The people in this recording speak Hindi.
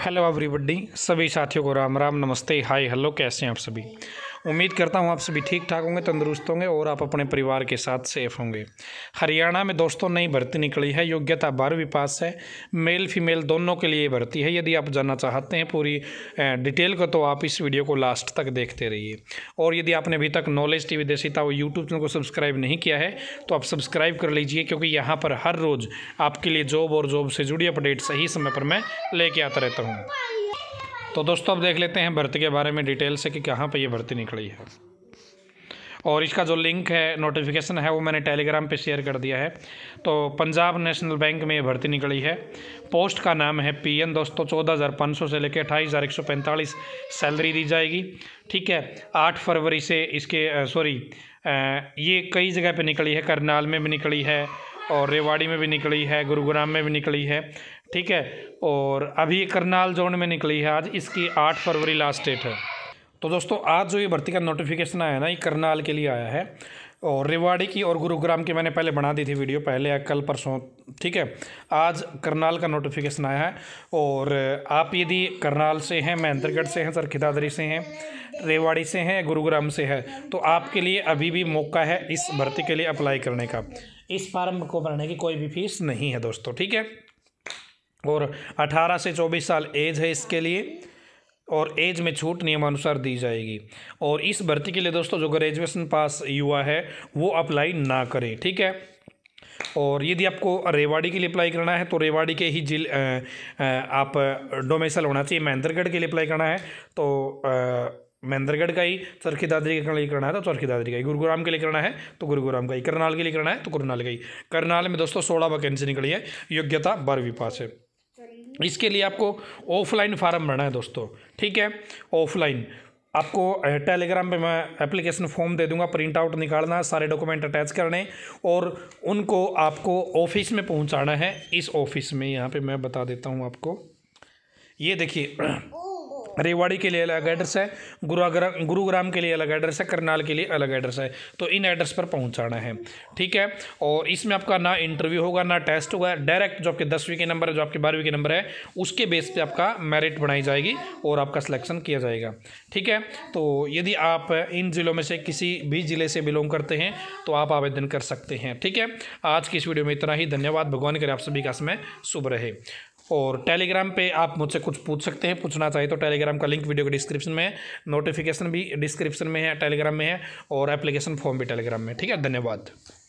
हेलो एवरीबडी सभी साथियों को राम राम नमस्ते हाय हेलो कैसे हैं आप सभी उम्मीद करता हूँ आप सभी ठीक ठाक होंगे तंदुरुस्त होंगे और आप अपने परिवार के साथ सेफ होंगे हरियाणा में दोस्तों नई भर्ती निकली है योग्यता बारहवीं पास है मेल फीमेल दोनों के लिए भर्ती है यदि आप जानना चाहते हैं पूरी डिटेल को तो आप इस वीडियो को लास्ट तक देखते रहिए और यदि आपने अभी तक नॉलेज टी वी देसीता वो यूट्यूब चैनल को सब्सक्राइब नहीं किया है तो आप सब्सक्राइब कर लीजिए क्योंकि यहाँ पर हर रोज़ आपके लिए जॉब और जॉब से जुड़ी अपडेट सही समय पर मैं लेके आता रहता हूँ तो दोस्तों अब देख लेते हैं भर्ती के बारे में डिटेल से कि कहाँ पर यह भर्ती निकली है और इसका जो लिंक है नोटिफिकेशन है वो मैंने टेलीग्राम पे शेयर कर दिया है तो पंजाब नेशनल बैंक में ये भर्ती निकली है पोस्ट का नाम है पीएन दोस्तों चौदह हज़ार पाँच सौ से लेकर अट्ठाईस हज़ार एक सौ पैंतालीस सैलरी दी जाएगी ठीक है आठ फरवरी से इसके सॉरी ये कई जगह पे निकली है करनाल में भी निकली है और रेवाड़ी में भी निकली है गुरुग्राम में भी निकली है ठीक है और अभी करनाल जोन में निकली है आज इसकी आठ फरवरी लास्ट डेट है तो दोस्तों आज जो ये भर्ती का नोटिफिकेशन आया ना ये करनाल के लिए आया है और रेवाड़ी की और गुरुग्राम की मैंने पहले बना दी थी वीडियो पहले या कल परसों ठीक है आज करनाल का नोटिफिकेशन आया है और आप यदि करनाल से हैं महेंद्रगढ़ से हैं सरखिदादरी से हैं रेवाड़ी से हैं गुरुग्राम से है तो आपके लिए अभी भी मौका है इस भर्ती के लिए अप्लाई करने का इस फार्म को भरने की कोई भी फीस नहीं है दोस्तों ठीक है और 18 से 24 साल एज है इसके लिए और एज में छूट नियमानुसार दी जाएगी और इस भर्ती के लिए दोस्तों जो ग्रेजुएशन पास युवा है वो अप्लाई ना करे ठीक है और यदि आपको रेवाड़ी के लिए अप्लाई करना है तो रेवाड़ी के ही जिल आ, आ, आप डोमेसल होना चाहिए महेंद्रगढ़ के लिए अप्लाई करना है तो महेंद्रगढ़ का ही चरखी दादरी के लिए करना है तो चरखी दादरी का ही गुरुग्राम के लिए करना है तो गुरुग्राम का ही करनाल के लिए करना है तो करनाल का ही करनाल में दोस्तों सोलह वैकेंसी निकली है योग्यता बारहवीं पास है इसके लिए आपको ऑफलाइन फार्म भरना है दोस्तों ठीक है ऑफलाइन आपको टेलीग्राम पे मैं एप्लीकेशन फॉर्म दे दूंगा प्रिंट आउट निकालना सारे डॉक्यूमेंट अटैच करने और उनको आपको ऑफिस में पहुंचाना है इस ऑफिस में यहाँ पे मैं बता देता हूँ आपको ये देखिए रेवाड़ी के लिए अलग एड्रेस है गुरुग्राम गुरुग्राम के लिए अलग एड्रेस है करनाल के लिए अलग एड्रेस है तो इन एड्रेस पर पहुंचाना है ठीक है और इसमें आपका ना इंटरव्यू होगा ना टेस्ट होगा डायरेक्ट जो आपके दसवीं के नंबर है जो आपके बारहवीं के नंबर है उसके बेस पे आपका मेरिट बनाई जाएगी और आपका सिलेक्शन किया जाएगा ठीक है तो यदि आप इन ज़िलों में से किसी भी ज़िले से बिलोंग करते हैं तो आप आवेदन कर सकते हैं ठीक है आज की इस वीडियो में इतना ही धन्यवाद भगवान करें आप सभी का समय शुभ रहे और टेलीग्राम पे आप मुझसे कुछ पूछ सकते हैं पूछना चाहिए तो टेलीग्राम का लिंक वीडियो के डिस्क्रिप्शन में है नोटिफिकेशन भी डिस्क्रिप्शन में है टेलीग्राम में है और एप्लीकेशन फॉर्म भी टेलीग्राम में ठीक है धन्यवाद